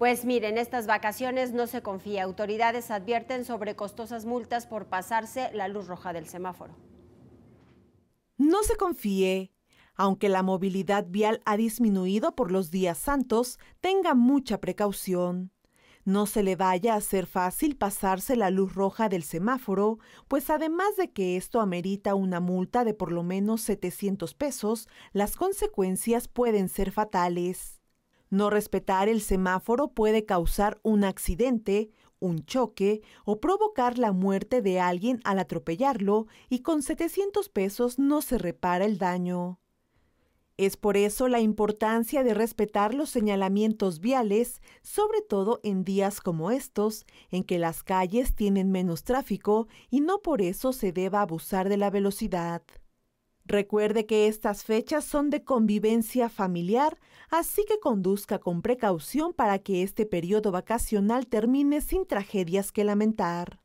Pues miren, estas vacaciones no se confía. Autoridades advierten sobre costosas multas por pasarse la luz roja del semáforo. No se confíe. Aunque la movilidad vial ha disminuido por los días santos, tenga mucha precaución. No se le vaya a hacer fácil pasarse la luz roja del semáforo, pues además de que esto amerita una multa de por lo menos 700 pesos, las consecuencias pueden ser fatales. No respetar el semáforo puede causar un accidente, un choque o provocar la muerte de alguien al atropellarlo y con 700 pesos no se repara el daño. Es por eso la importancia de respetar los señalamientos viales, sobre todo en días como estos, en que las calles tienen menos tráfico y no por eso se deba abusar de la velocidad. Recuerde que estas fechas son de convivencia familiar, así que conduzca con precaución para que este periodo vacacional termine sin tragedias que lamentar.